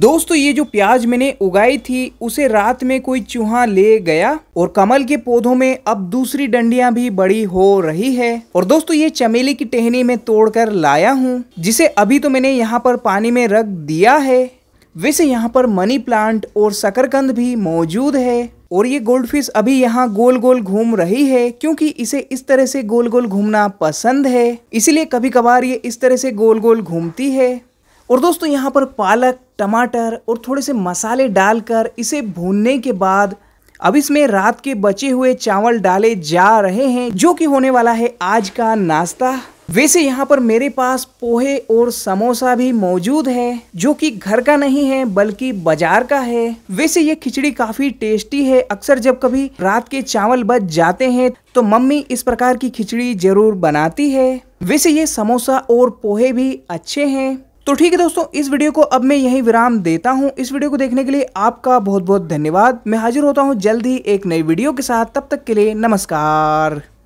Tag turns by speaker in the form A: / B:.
A: दोस्तों ये जो प्याज मैंने उगाई थी उसे रात में कोई चूहा ले गया और कमल के पौधों में अब दूसरी डंडियां भी बड़ी हो रही है और दोस्तों ये चमेली की टहनी में तोड़कर लाया हूँ जिसे अभी तो मैंने यहाँ पर पानी में रख दिया है वैसे यहाँ पर मनी प्लांट और शकरकंद भी मौजूद है और ये गोल्डफिश अभी यहाँ गोल गोल घूम रही है क्योंकि इसे इस तरह से गोल गोल घूमना पसंद है इसीलिए कभी कभार ये इस तरह से गोल गोल घूमती है और दोस्तों यहाँ पर पालक टमाटर और थोड़े से मसाले डालकर इसे भूनने के बाद अब इसमें रात के बचे हुए चावल डाले जा रहे हैं जो कि होने वाला है आज का नाश्ता वैसे यहाँ पर मेरे पास पोहे और समोसा भी मौजूद है जो कि घर का नहीं है बल्कि बाजार का है वैसे ये खिचड़ी काफी टेस्टी है अक्सर जब कभी रात के चावल बच जाते हैं तो मम्मी इस प्रकार की खिचड़ी जरूर बनाती है वैसे ये समोसा और पोहे भी अच्छे हैं तो ठीक है दोस्तों इस वीडियो को अब मैं यही विराम देता हूँ इस वीडियो को देखने के लिए आपका बहुत बहुत धन्यवाद मैं हाजिर होता हूँ जल्द ही एक नई वीडियो के साथ तब तक के लिए नमस्कार